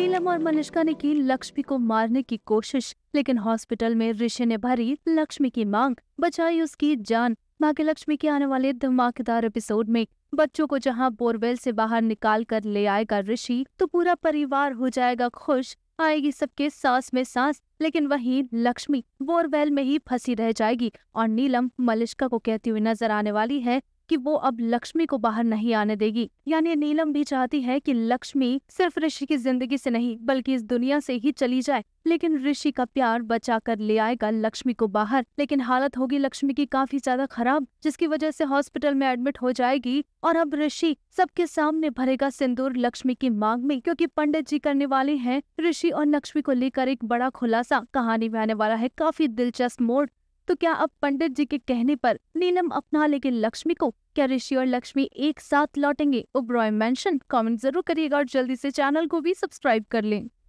नीलम और मलिश्का ने की लक्ष्मी को मारने की कोशिश लेकिन हॉस्पिटल में ऋषि ने भरी लक्ष्मी की मांग बचाई उसकी जान भाग्य लक्ष्मी के आने वाले धमाकेदार एपिसोड में बच्चों को जहां बोरवेल से बाहर निकाल कर ले आएगा ऋषि तो पूरा परिवार हो जाएगा खुश आएगी सबके सांस में सांस लेकिन वहीं लक्ष्मी बोरवेल में ही फंसी रह जाएगी और नीलम मलिश्का को कहती हुई नजर आने वाली है कि वो अब लक्ष्मी को बाहर नहीं आने देगी यानी नीलम भी चाहती है कि लक्ष्मी सिर्फ ऋषि की जिंदगी से नहीं बल्कि इस दुनिया से ही चली जाए लेकिन ऋषि का प्यार बचा कर ले आएगा लक्ष्मी को बाहर लेकिन हालत होगी लक्ष्मी की काफी ज्यादा खराब जिसकी वजह से हॉस्पिटल में एडमिट हो जाएगी और अब ऋषि सबके सामने भरेगा सिंदूर लक्ष्मी की मांग में क्योंकि पंडित जी करने वाले हैं ऋषि और लक्ष्मी को लेकर एक बड़ा खुलासा कहानी में आने वाला है काफी दिलचस्प मोड तो क्या अब पंडित जी के कहने पर नीलम अपना लेके लक्ष्मी को क्या ऋषि और लक्ष्मी एक साथ लौटेंगे ओब्रॉय मेंशन कमेंट जरूर करिएगा और जल्दी से चैनल को भी सब्सक्राइब कर लें